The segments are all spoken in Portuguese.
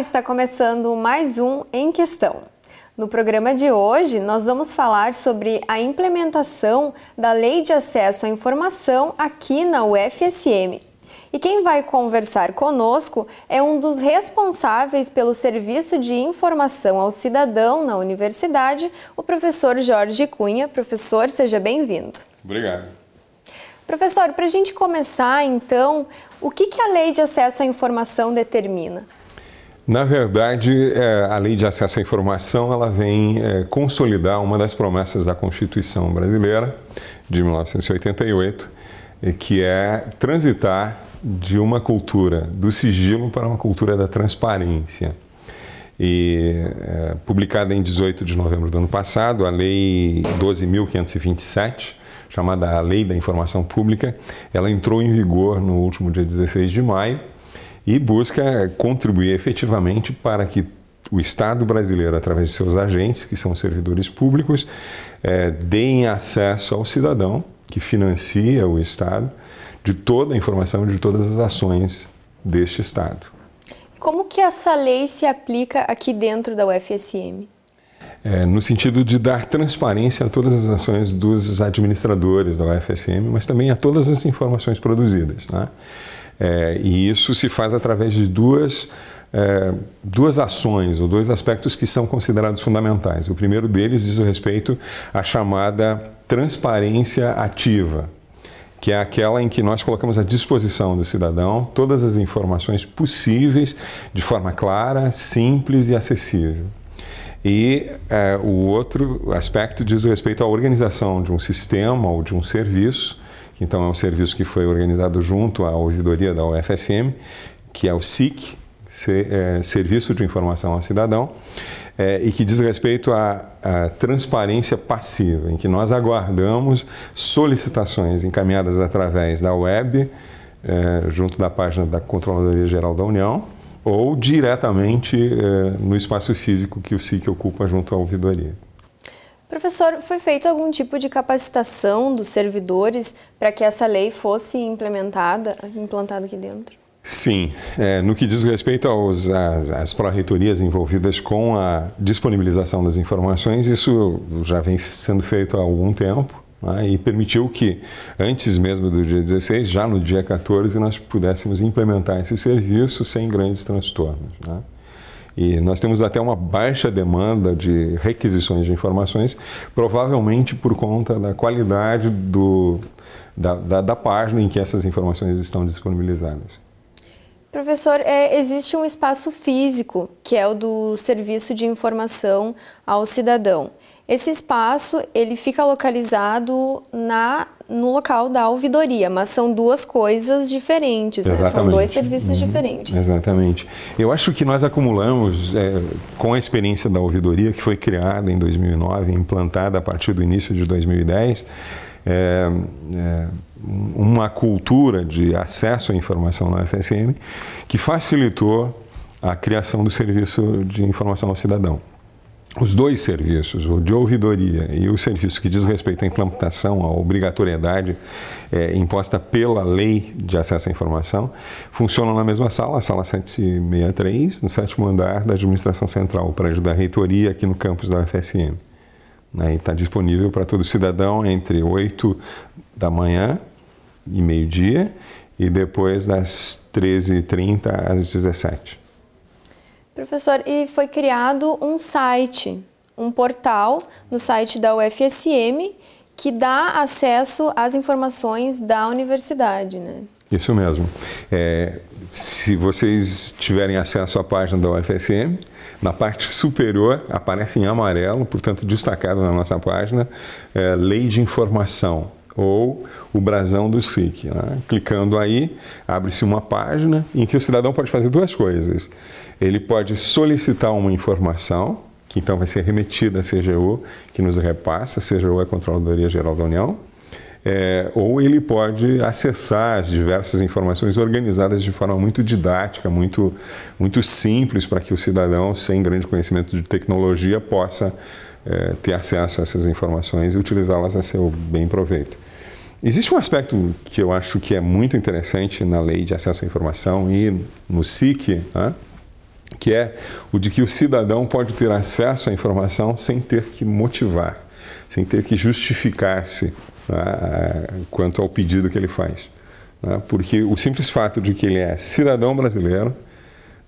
está começando mais um Em Questão. No programa de hoje, nós vamos falar sobre a implementação da Lei de Acesso à Informação aqui na UFSM. E quem vai conversar conosco é um dos responsáveis pelo Serviço de Informação ao Cidadão na Universidade, o professor Jorge Cunha. Professor, seja bem-vindo. Obrigado. Professor, para a gente começar, então, o que, que a Lei de Acesso à Informação determina? Na verdade, é, a lei de acesso à informação ela vem é, consolidar uma das promessas da Constituição brasileira de 1988, que é transitar de uma cultura do sigilo para uma cultura da transparência. E é, publicada em 18 de novembro do ano passado, a Lei 12.527 chamada Lei da Informação Pública, ela entrou em vigor no último dia 16 de maio e busca contribuir efetivamente para que o Estado brasileiro, através de seus agentes, que são servidores públicos, é, deem acesso ao cidadão que financia o Estado de toda a informação de todas as ações deste Estado. Como que essa lei se aplica aqui dentro da UFSM? É, no sentido de dar transparência a todas as ações dos administradores da UFSM, mas também a todas as informações produzidas. Né? É, e isso se faz através de duas, é, duas ações, ou dois aspectos que são considerados fundamentais. O primeiro deles diz respeito à chamada transparência ativa, que é aquela em que nós colocamos à disposição do cidadão todas as informações possíveis de forma clara, simples e acessível. E é, o outro aspecto diz respeito à organização de um sistema ou de um serviço que então é um serviço que foi organizado junto à ouvidoria da UFSM, que é o SIC, é, Serviço de Informação ao Cidadão, é, e que diz respeito à, à, transparência passiva, em que nós aguardamos solicitações encaminhadas através da web, é, junto da página da Controladoria Geral da União, ou diretamente é, no espaço físico que o SIC ocupa junto à ouvidoria. Professor, foi feito algum tipo de capacitação dos servidores para que essa lei fosse implementada, implantada aqui dentro? Sim, é, no que diz respeito aos, às, às pró-reitorias envolvidas com a disponibilização das informações, isso já vem sendo feito há algum tempo né, e permitiu que, antes mesmo do dia 16, já no dia 14, nós pudéssemos implementar esse serviço sem grandes transtornos. Né? E nós temos até uma baixa demanda de requisições de informações, provavelmente por conta da qualidade do, da, da, da página em que essas informações estão disponibilizadas. Professor, é, existe um espaço físico, que é o do Serviço de Informação ao Cidadão. Esse espaço, ele fica localizado na no local da ouvidoria, mas são duas coisas diferentes, né? são dois serviços uhum. diferentes. Exatamente. Eu acho que nós acumulamos, é, com a experiência da ouvidoria, que foi criada em 2009, implantada a partir do início de 2010, é, é, uma cultura de acesso à informação na FSM que facilitou a criação do serviço de informação ao cidadão os dois serviços, o de ouvidoria e o serviço que diz respeito à implantação, à obrigatoriedade é, imposta pela lei de acesso à informação, funcionam na mesma sala, a sala 763, no sétimo andar da administração central, prédio da reitoria aqui no campus da UFSM. Né? está disponível para todo cidadão entre 8 da manhã e meio-dia e depois das 13h30 às 17 Professor, e foi criado um site, um portal no site da UFSM que dá acesso às informações da universidade, né? Isso mesmo. É, se vocês tiverem acesso à página da UFSM, na parte superior aparece em amarelo, portanto destacado na nossa página, é, Lei de Informação ou o brasão do SIC. Né? Clicando aí, abre-se uma página em que o cidadão pode fazer duas coisas. Ele pode solicitar uma informação, que então vai ser remetida à CGU, que nos repassa, a CGU é a Controladoria Geral da União, é, ou ele pode acessar as diversas informações organizadas de forma muito didática, muito, muito simples, para que o cidadão, sem grande conhecimento de tecnologia, possa é, ter acesso a essas informações e utilizá-las a seu bem proveito. Existe um aspecto que eu acho que é muito interessante na lei de acesso à informação e no SIC, né? que é o de que o cidadão pode ter acesso à informação sem ter que motivar, sem ter que justificar-se né, quanto ao pedido que ele faz. Né, porque o simples fato de que ele é cidadão brasileiro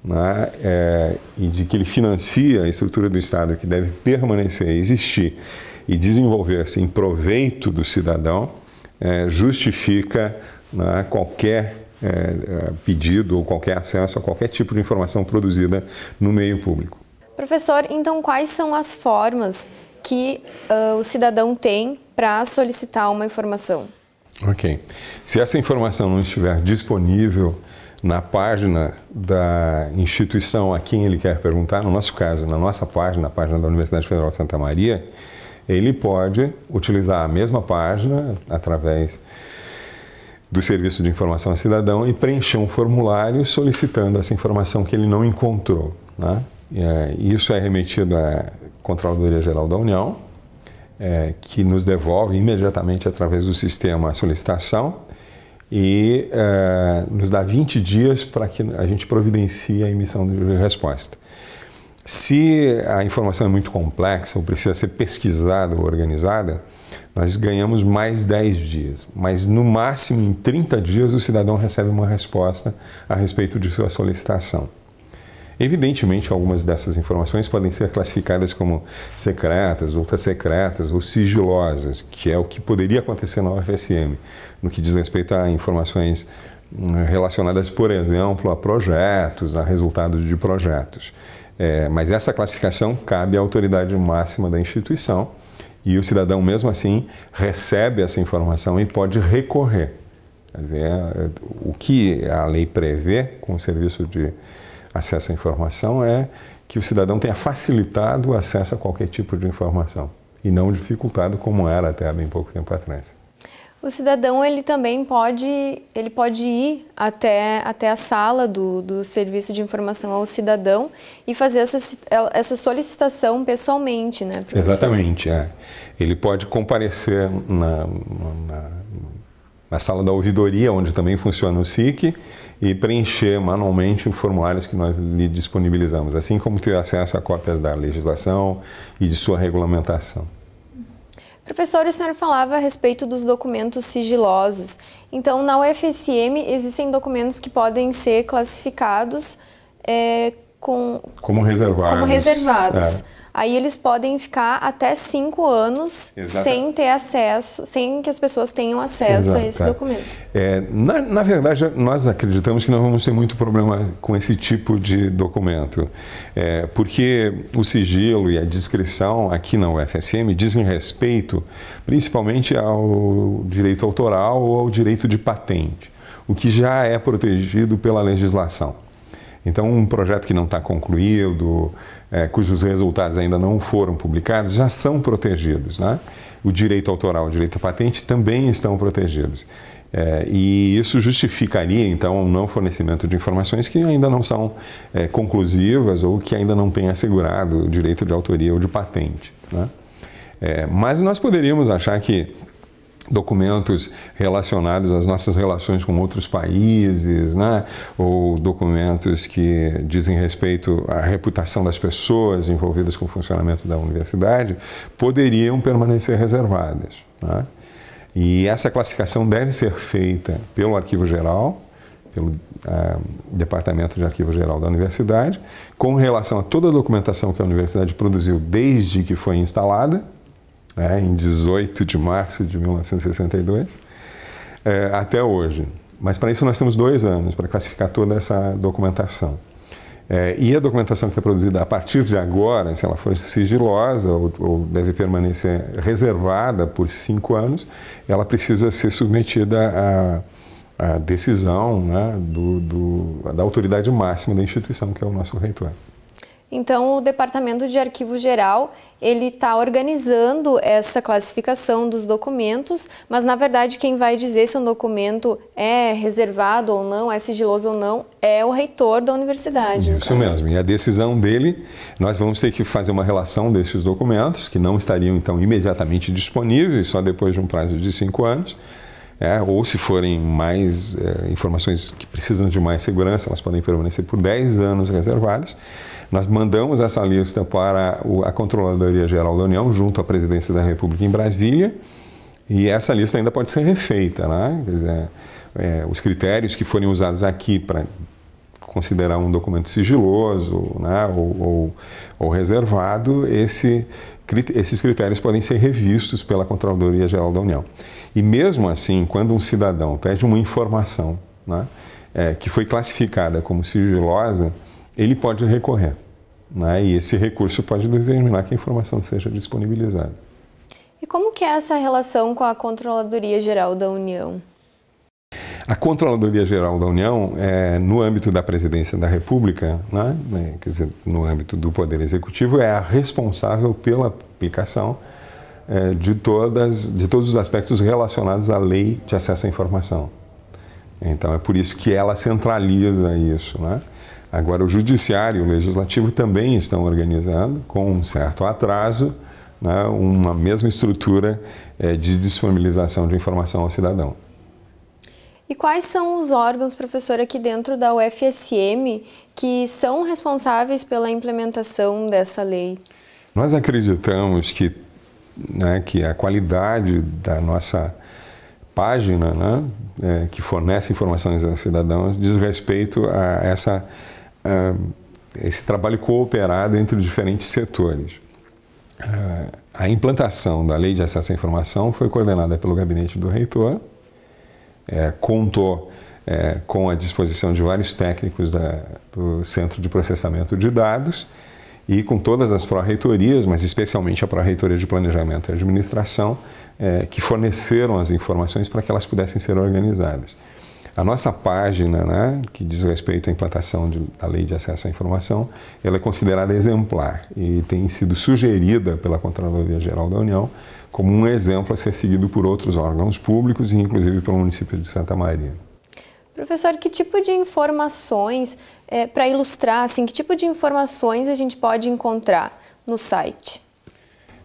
né, é, e de que ele financia a estrutura do Estado que deve permanecer, existir e desenvolver-se em proveito do cidadão, é, justifica né, qualquer é, é, pedido ou qualquer acesso a qualquer tipo de informação produzida no meio público. Professor, então quais são as formas que uh, o cidadão tem para solicitar uma informação? Ok. Se essa informação não estiver disponível na página da instituição a quem ele quer perguntar, no nosso caso, na nossa página, na página da Universidade Federal de Santa Maria, ele pode utilizar a mesma página através do Serviço de Informação ao Cidadão e preencher um formulário solicitando essa informação que ele não encontrou. Né? É, isso é remetido à Controladoria Geral da União, é, que nos devolve imediatamente através do sistema a solicitação e é, nos dá 20 dias para que a gente providencie a emissão de resposta. Se a informação é muito complexa ou precisa ser pesquisada ou organizada, nós ganhamos mais 10 dias, mas no máximo em 30 dias o cidadão recebe uma resposta a respeito de sua solicitação. Evidentemente, algumas dessas informações podem ser classificadas como secretas, outras secretas ou sigilosas, que é o que poderia acontecer na UFSM, no que diz respeito a informações hum, relacionadas, por exemplo, a projetos, a resultados de projetos. É, mas essa classificação cabe à autoridade máxima da instituição, e o cidadão, mesmo assim, recebe essa informação e pode recorrer. Quer dizer, é, é, o que a lei prevê com o serviço de acesso à informação é que o cidadão tenha facilitado o acesso a qualquer tipo de informação e não dificultado como era até há bem pouco tempo atrás. O cidadão ele também pode, ele pode ir até, até a sala do, do Serviço de Informação ao Cidadão e fazer essa, essa solicitação pessoalmente, né? Professor? Exatamente, é. Ele pode comparecer na, na, na sala da ouvidoria, onde também funciona o SIC, e preencher manualmente os formulários que nós lhe disponibilizamos, assim como ter acesso a cópias da legislação e de sua regulamentação. Professor, o senhor falava a respeito dos documentos sigilosos. Então, na UFSM, existem documentos que podem ser classificados é, com, como reservados. Como reservados. É. Aí eles podem ficar até cinco anos Exato. sem ter acesso, sem que as pessoas tenham acesso Exato. a esse documento. É, na, na, verdade, nós acreditamos que não vamos ter muito problema com esse tipo de documento, é, porque o sigilo e a discrição aqui na UFSM dizem respeito principalmente ao direito autoral ou ao direito de patente, o que já é protegido pela legislação. Então, um projeto que não está concluído, é, cujos resultados ainda não foram publicados, já são protegidos. Né? O direito autoral, o direito à patente também estão protegidos. É, e isso justificaria, então, o não fornecimento de informações que ainda não são é, conclusivas ou que ainda não têm assegurado o direito de autoria ou de patente. Né? É, mas nós poderíamos achar que documentos relacionados às nossas relações com outros países, né? ou documentos que dizem respeito à reputação das pessoas envolvidas com o funcionamento da universidade, poderiam permanecer reservadas. Né? E essa classificação deve ser feita pelo Arquivo Geral, pelo é, Departamento de Arquivo Geral da Universidade, com relação a toda a documentação que a universidade produziu desde que foi instalada, né, em 18 de março de 1962, é, até hoje. Mas para isso nós temos dois anos para classificar toda essa documentação. É, e a documentação que é produzida a partir de agora, se ela for sigilosa ou, ou, deve permanecer reservada por cinco anos, ela precisa ser submetida à, decisão né, do, do, da autoridade máxima da instituição, que é o nosso reitor. Então, o Departamento de Arquivo Geral ele está organizando essa classificação dos documentos, mas na verdade quem vai dizer se um documento é reservado ou não, é sigiloso ou não, é o reitor da universidade. Isso mesmo. E a decisão dele, nós vamos ter que fazer uma relação desses documentos que não estariam então imediatamente disponíveis, só depois de um prazo de cinco anos. É, ou se forem mais é, informações que precisam de mais segurança, elas podem permanecer por 10 anos reservadas. Nós mandamos essa lista para a Controladoria Geral da União, junto à Presidência da República em Brasília, e essa lista ainda pode ser refeita. Né? Dizer, é, os critérios que forem usados aqui para considerar um documento sigiloso né? ou, ou, ou reservado, esse, esses critérios podem ser revistos pela Controladoria Geral da União. E mesmo assim, quando um cidadão pede uma informação né, é, que foi classificada como sigilosa, ele pode recorrer. Né? E esse recurso pode determinar que a informação seja disponibilizada. E como que é essa relação com a Controladoria Geral da União? A Controladoria Geral da União, é, no âmbito da Presidência da República, né? né quer dizer, no âmbito do Poder Executivo, é a responsável pela aplicação é, de, todas, de todos os aspectos relacionados à Lei de Acesso à Informação. Então, é por isso que ela centraliza isso. Né? Agora, o Judiciário e o Legislativo também estão organizando, com um certo atraso, né, uma mesma estrutura é, de disponibilização de informação ao cidadão. E quais são os órgãos, professor, aqui dentro da UFSM que são responsáveis pela implementação dessa lei? Nós acreditamos que, né, que a qualidade da nossa página, né, é, que fornece informações aos cidadãos, diz respeito a essa ah, esse trabalho cooperado entre diferentes setores. Ah, a implantação da Lei de Acesso à Informação foi coordenada pelo gabinete do reitor, é, contou é, com a disposição de vários técnicos do Centro de Processamento de Dados e com todas as pró-reitorias, mas especialmente a pró-reitoria de Planejamento e Administração, é, que forneceram as informações para que elas pudessem ser organizadas. A nossa página, né, que diz respeito à implantação de, da lei de acesso à informação, ela é considerada exemplar e tem sido sugerida pela Controladoria Geral da União como um exemplo a ser seguido por outros órgãos públicos e inclusive pelo município de Santa Maria. Professor, que tipo de informações, é, para ilustrar, assim, que tipo de informações a gente pode encontrar no site?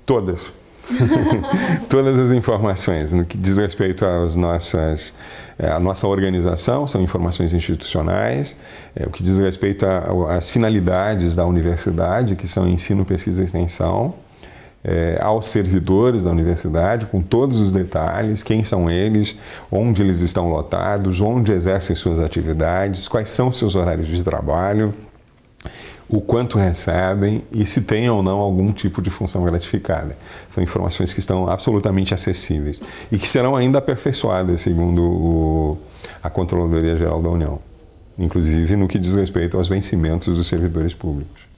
Todas Todas as informações no que diz respeito às nossas, eh, à nossa organização são informações institucionais, é, o que diz respeito às finalidades da universidade, que são ensino, pesquisa e extensão, é, aos servidores da universidade, com todos os detalhes: quem são eles, onde eles estão lotados, onde exercem suas atividades, quais são seus horários de trabalho o quanto recebem e se tem ou não algum tipo de função gratificada. São informações que estão absolutamente acessíveis e que serão ainda aperfeiçoadas, segundo o, a Controladoria Geral da União, inclusive no que diz respeito aos vencimentos dos servidores públicos.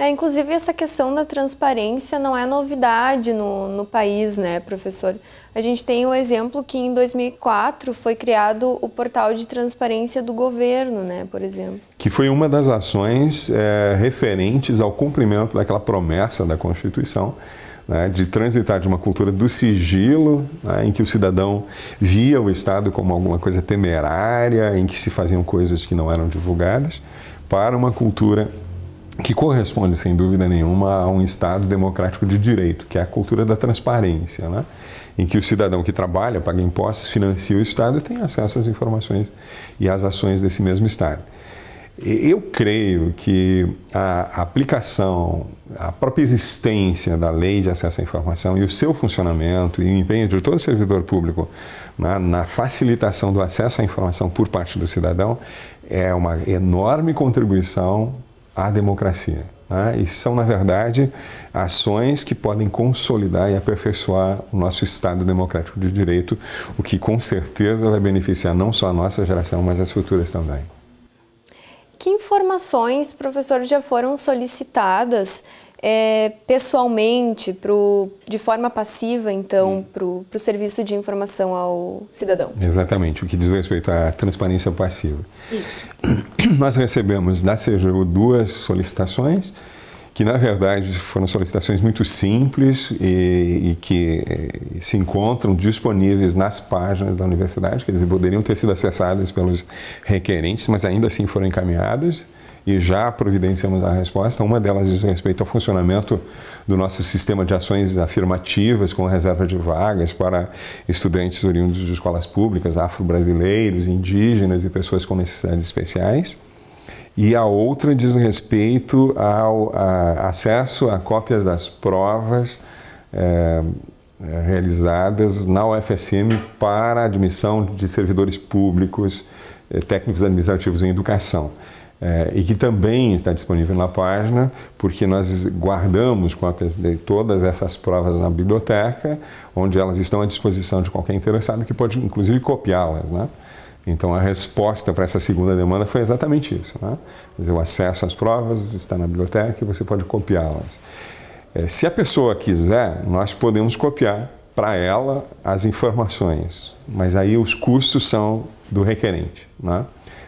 É, inclusive, essa questão da transparência não é novidade no, no país, né, professor? A gente tem o um exemplo que em 2004 foi criado o portal de transparência do governo, né, por exemplo. Que foi uma das ações é, referentes ao cumprimento daquela promessa da Constituição né, de transitar de uma cultura do sigilo, né, em que o cidadão via o Estado como alguma coisa temerária, em que se faziam coisas que não eram divulgadas, para uma cultura que corresponde, sem dúvida nenhuma, a um Estado democrático de direito, que é a cultura da transparência, né? em que o cidadão que trabalha, paga impostos, financia o Estado e tem acesso às informações e às ações desse mesmo Estado. Eu creio que a aplicação, a própria existência da lei de acesso à informação e o seu funcionamento e o empenho de todo servidor público na, na facilitação do acesso à informação por parte do cidadão é uma enorme contribuição à democracia. Né? E são, na verdade, ações que podem consolidar e aperfeiçoar o nosso Estado democrático de direito, o que com certeza vai beneficiar não só a nossa geração, mas as futuras também. Que informações, professor, já foram solicitadas é, pessoalmente, pro, de forma passiva, então, hum. para o serviço de informação ao cidadão. Exatamente, o que diz respeito à transparência passiva. Isso. nós recebemos da CGU duas solicitações, que na verdade foram solicitações muito simples e, e que eh, se encontram disponíveis nas páginas da universidade, quer dizer, poderiam ter sido acessadas pelos requerentes, mas ainda assim foram encaminhadas e já providenciamos a resposta. Uma delas diz respeito ao funcionamento do nosso sistema de ações afirmativas com reserva de vagas para estudantes oriundos de escolas públicas, afro-brasileiros, indígenas e pessoas com necessidades especiais e a outra diz respeito ao a acesso a cópias das provas é, realizadas na UFSM para admissão de servidores públicos, eh, técnicos administrativos em educação. É, e que também está disponível na página, porque nós guardamos com a PSD todas essas provas na biblioteca, onde elas estão à disposição de qualquer interessado que pode, inclusive, copiá-las. Né? Então, a resposta para essa segunda demanda foi exatamente isso. Né? Dizer, o acesso às provas está na biblioteca e você pode copiá-las. É, se a pessoa quiser, nós podemos copiar para ela as informações, mas aí os custos são do requerente. Né?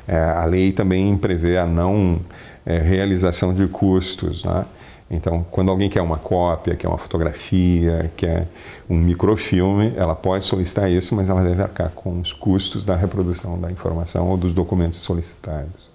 É, a lei também prevê a não é, realização de custos. Né? Então, quando alguém quer uma cópia, quer uma fotografia, quer um microfilme, ela pode solicitar isso, mas ela deve arcar com os custos da reprodução da informação ou dos documentos solicitados.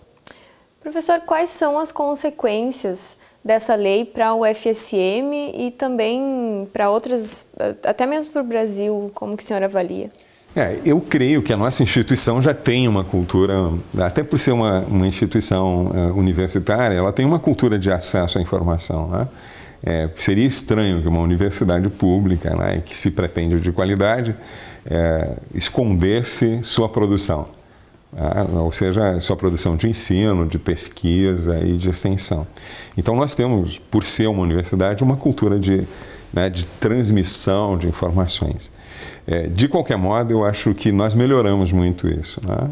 Professor, quais são as consequências dessa lei para o FSM e também para outras, eh, até mesmo para o Brasil, como que o senhor avalia? É, eu creio que a nossa instituição já tem uma cultura, até por ser uma, uma instituição uh, universitária, ela tem uma cultura de acesso à informação. Né? É, seria estranho que uma universidade pública, né, que se pretende de qualidade, é, escondesse sua produção. Né? ou seja, sua produção de ensino, de pesquisa e de extensão. Então, nós temos, por ser uma universidade, uma cultura de, né, de transmissão de informações. É, de qualquer modo, eu acho que nós melhoramos muito isso. Né?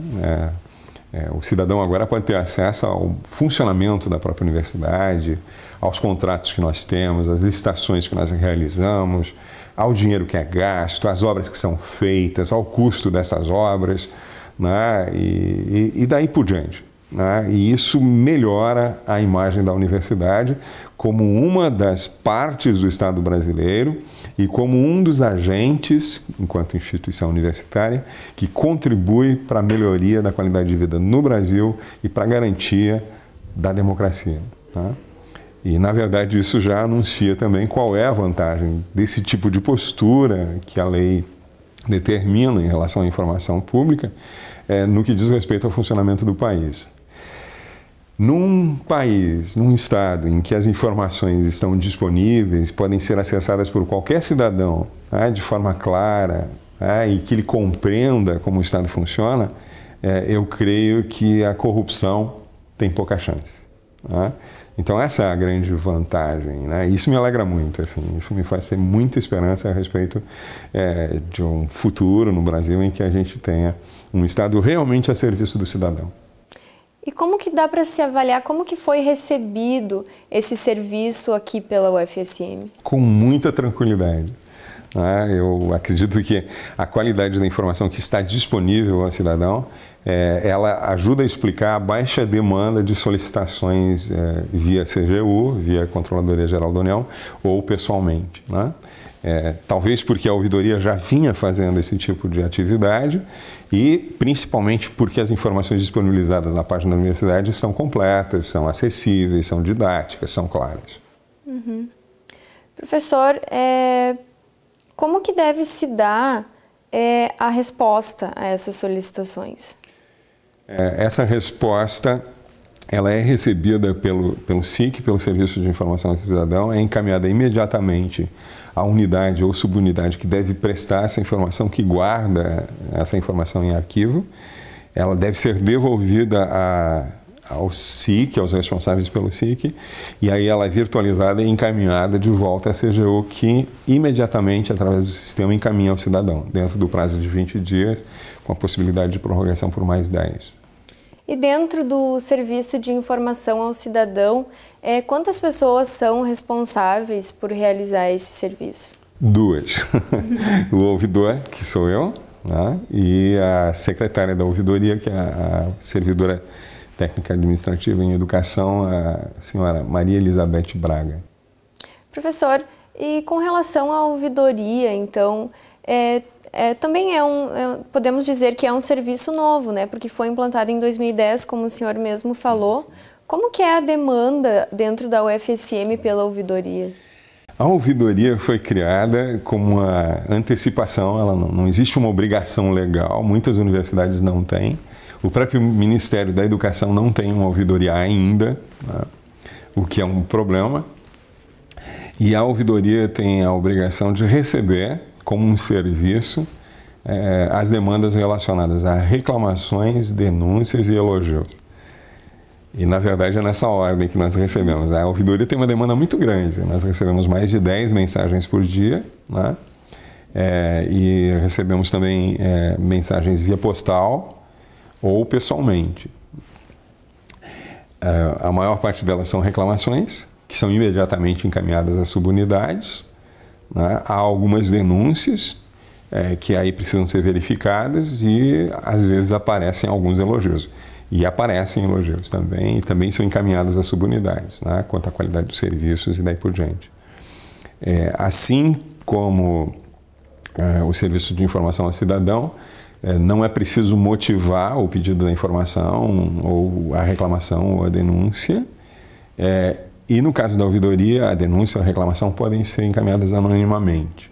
É, é, o cidadão agora pode ter acesso ao funcionamento da própria universidade, aos contratos que nós temos, às licitações que nós realizamos, ao dinheiro que é gasto, às obras que são feitas, ao custo dessas obras, né? e, e, e daí por diante. Né? E isso melhora a imagem da universidade como uma das partes do Estado brasileiro e como um dos agentes, enquanto instituição universitária, que contribui para a melhoria da qualidade de vida no Brasil e para a garantia da democracia. Tá? E, na verdade, isso já anuncia também qual é a vantagem desse tipo de postura que a lei determina em relação à informação pública é, no que diz respeito ao funcionamento do país. Num país, num estado em que as informações estão disponíveis, podem ser acessadas por qualquer cidadão né, de forma clara né, e que ele compreenda como o estado funciona, é, eu creio que a corrupção tem pouca chance. Né? Então essa é a grande vantagem, né? Isso me alegra muito, assim, isso me faz ter muita esperança a respeito é, de um futuro no Brasil em que a gente tenha um Estado realmente a serviço do cidadão. E como que dá para se avaliar como que foi recebido esse serviço aqui pela UFSM? Com muita tranquilidade. Né? Eu acredito que a qualidade da informação que está disponível ao cidadão, é, ela ajuda a explicar a baixa demanda de solicitações é, via CGU, via Controladoria Geral da União, ou pessoalmente. Né? É, talvez porque a ouvidoria já vinha fazendo esse tipo de atividade e principalmente porque as informações disponibilizadas na página da universidade são completas, são acessíveis, são didáticas, são claras. Uhum. Professor, é, como que deve se dar é, a resposta a essas solicitações? É, essa resposta ela é recebida pelo, pelo SIC, pelo Serviço de Informação do Cidadão, é encaminhada imediatamente à unidade ou subunidade que deve prestar essa informação, que guarda essa informação em arquivo. Ela deve ser devolvida a, ao SIC, aos responsáveis pelo SIC, e aí ela é virtualizada e encaminhada de volta à CGU, que imediatamente, através do sistema, encaminha ao cidadão, dentro do prazo de 20 dias, com a possibilidade de prorrogação por mais 10. E dentro do serviço de informação ao cidadão, é, quantas pessoas são responsáveis por realizar esse serviço? Duas. o ouvidor, que sou eu, né? e a secretária da ouvidoria, que é a, a servidora técnica administrativa em educação, a senhora Maria Elizabeth Braga. Professor, e com relação à ouvidoria, então, é, é, também é um, é, podemos dizer que é um serviço novo, né? Porque foi implantado em 2010, como o senhor mesmo falou. Como que é a demanda dentro da UFSM pela ouvidoria? A ouvidoria foi criada como uma antecipação, ela não, não existe uma obrigação legal, muitas universidades não têm. O próprio Ministério da Educação não tem uma ouvidoria ainda, né? o que é um problema. E a ouvidoria tem a obrigação de receber como um serviço é, as demandas relacionadas a reclamações, denúncias e elogios. E, na verdade, é nessa ordem que nós recebemos. Né? A ouvidoria tem uma demanda muito grande. Nós recebemos mais de 10 mensagens por dia, né? É, e recebemos também é, mensagens via postal ou pessoalmente. É, a maior parte delas são reclamações, que são imediatamente encaminhadas às subunidades, né? Há algumas denúncias é, que aí precisam ser verificadas e às vezes aparecem alguns elogios. E aparecem elogios também, e também são encaminhados às subunidades, né? quanto à qualidade dos serviços e daí por diante. É, assim como é, o serviço de informação ao cidadão, é, não é preciso motivar o pedido da informação, ou a reclamação, ou a denúncia. É, e no caso da ouvidoria, a denúncia ou a reclamação podem ser encaminhadas anonimamente.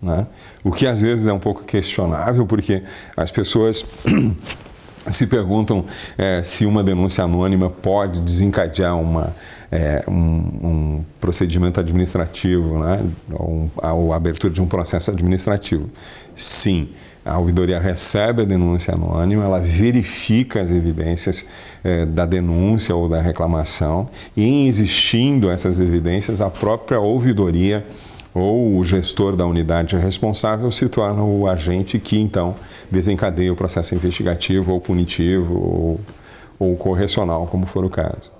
Né? O que às vezes é um pouco questionável, porque as pessoas se perguntam é, se uma denúncia anônima pode desencadear uma, é, um, um, procedimento administrativo, né? ou, ou a abertura de um processo administrativo. Sim. A ouvidoria recebe a denúncia anônima, ela verifica as evidências eh, da denúncia ou da reclamação e, em existindo essas evidências, a própria ouvidoria ou o gestor da unidade responsável se torna o agente que então desencadeia o processo investigativo ou punitivo ou, ou correcional, como for o caso.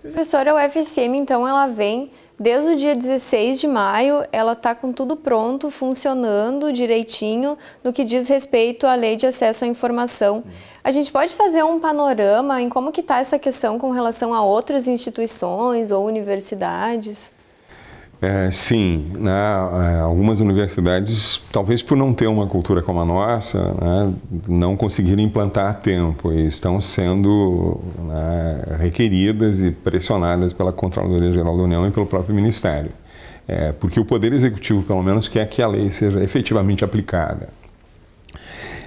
Professora, a UFSM então ela vem Desde o dia 16 de maio, ela está com tudo pronto, funcionando direitinho no que diz respeito à lei de acesso à informação. A gente pode fazer um panorama em como que está essa questão com relação a outras instituições ou universidades? É, sim, né, é, algumas universidades, talvez por não ter uma cultura como a nossa, né, não conseguiram implantar a tempo e estão sendo né, requeridas e pressionadas pela Controladoria Geral da União e pelo próprio Ministério. É, porque o Poder Executivo, pelo menos, quer que a lei seja efetivamente aplicada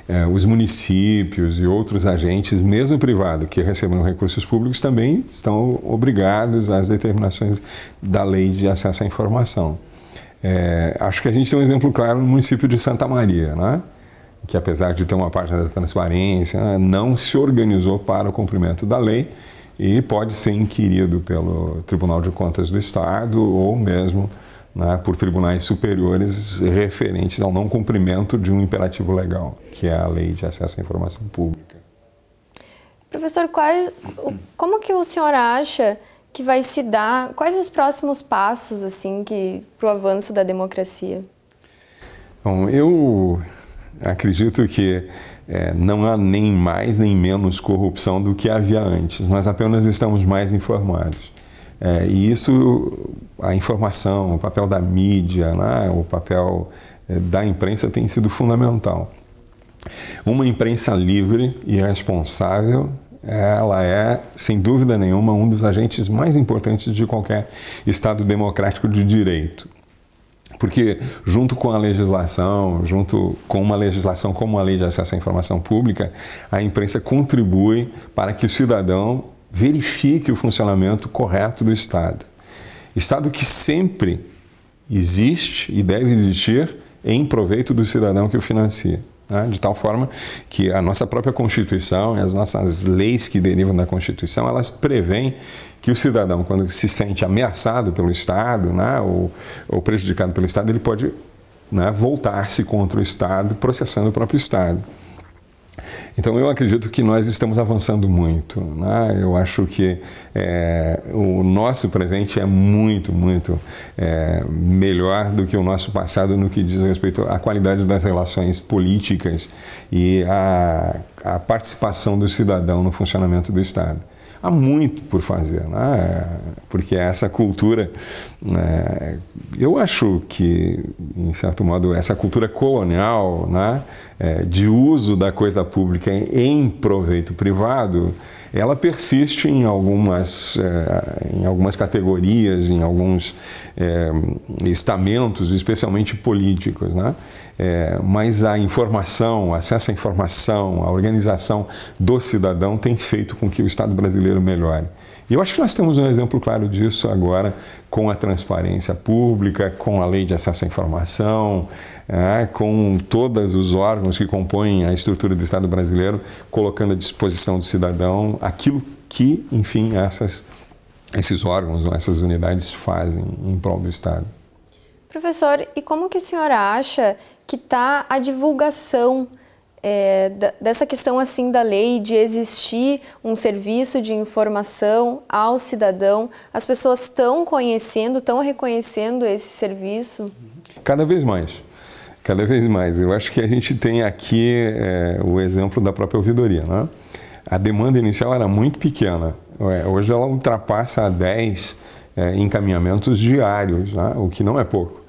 eh, os municípios e outros agentes, mesmo privado, que recebam recursos públicos, também estão obrigados às determinações da lei de acesso à informação. É, acho que a gente tem um exemplo claro no município de Santa Maria, né? que apesar de ter uma página da transparência, né, não se organizou para o cumprimento da lei e pode ser inquirido pelo Tribunal de Contas do Estado ou mesmo né, por tribunais superiores referentes ao não cumprimento de um imperativo legal, que é a lei de acesso à informação pública. Professor, quais, como que o senhor acha que vai se dar, quais os próximos passos assim que para o avanço da democracia? Bom, eu acredito que é, não há nem mais nem menos corrupção do que havia antes. Nós apenas estamos mais informados. É, e isso, a informação, o papel da mídia, né, o papel é, da imprensa tem sido fundamental. Uma imprensa livre e responsável, ela é, sem dúvida nenhuma, um dos agentes mais importantes de qualquer Estado democrático de direito. Porque, junto com a legislação, junto com uma legislação como a Lei de Acesso à Informação Pública, a imprensa contribui para que o cidadão verifique o funcionamento correto do Estado. Estado que sempre existe e deve existir em proveito do cidadão que o financia. Né? De tal forma que a nossa própria Constituição e as nossas leis que derivam da Constituição, elas prevêem que o cidadão, quando se sente ameaçado pelo Estado né? ou, ou prejudicado pelo Estado, ele pode né? voltar-se contra o Estado, processando o próprio Estado. Então eu acredito que nós estamos avançando muito. Né? Eu acho que é, o nosso presente é muito, muito é, melhor do que o nosso passado no que diz respeito à qualidade das relações políticas e à, à participação do cidadão no funcionamento do Estado há muito por fazer, né? porque essa cultura, né? eu acho que, em certo modo, essa cultura colonial né? É, de uso da coisa pública em proveito privado, ela persiste em algumas, eh, em algumas categorias, em alguns eh, estamentos, especialmente políticos, né? Eh, mas a informação, acesso à informação, a organização do cidadão tem feito com que o Estado brasileiro melhore. E eu acho que nós temos um exemplo claro disso agora com a transparência pública, com a lei de acesso à informação, é, com todos os órgãos que compõem a estrutura do Estado brasileiro, colocando à disposição do cidadão aquilo que, enfim, essas, esses órgãos, essas unidades fazem em prol do Estado. Professor, e como que o senhor acha que está a divulgação é, dessa questão assim da lei de existir um serviço de informação ao cidadão, as pessoas estão conhecendo, estão reconhecendo esse serviço? Cada vez mais. Cada vez mais. Eu acho que a gente tem aqui é, o exemplo da própria ouvidoria. Né? A demanda inicial era muito pequena. É, hoje ela ultrapassa 10 é, encaminhamentos diários, né? o que não é pouco.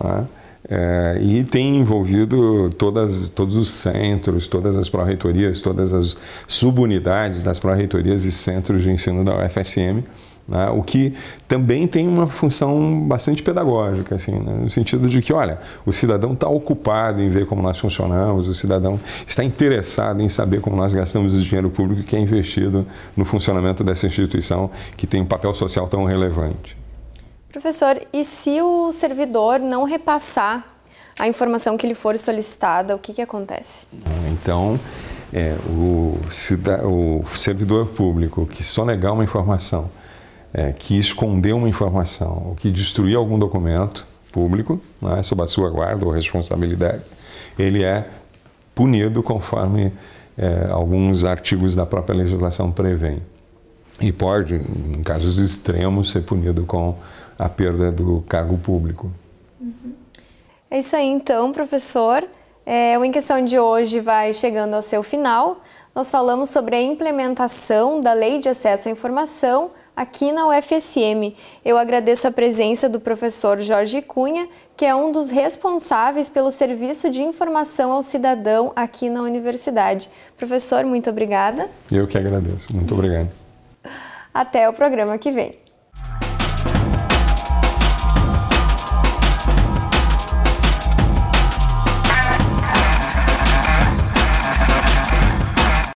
Né? É, e tem envolvido todas, todos os centros, todas as pró-reitorias, todas as subunidades das pró-reitorias e centros de ensino da UFSM, né? o que também tem uma função bastante pedagógica, assim, né? no sentido de que, olha, o cidadão está ocupado em ver como nós funcionamos, o cidadão está interessado em saber como nós gastamos o dinheiro público que é investido no funcionamento dessa instituição que tem um papel social tão relevante. Professor, e se o servidor não repassar a informação que lhe for solicitada, o que, que acontece? Então, é, o, o, servidor público que negar uma informação, é, que escondeu uma informação, ou que destruiu algum documento público, né, sob a sua guarda ou responsabilidade, ele é punido conforme é, alguns artigos da própria legislação prevêem e pode, em casos extremos, ser punido com a perda do cargo público. Uhum. É isso aí, então, professor. É, o Em Questão de hoje vai chegando ao seu final. Nós falamos sobre a implementação da Lei de Acesso à Informação aqui na UFSM. Eu agradeço a presença do professor Jorge Cunha, que é um dos responsáveis pelo Serviço de Informação ao Cidadão aqui na Universidade. Professor, muito obrigada. Eu que agradeço. Muito obrigado. Até o programa que vem!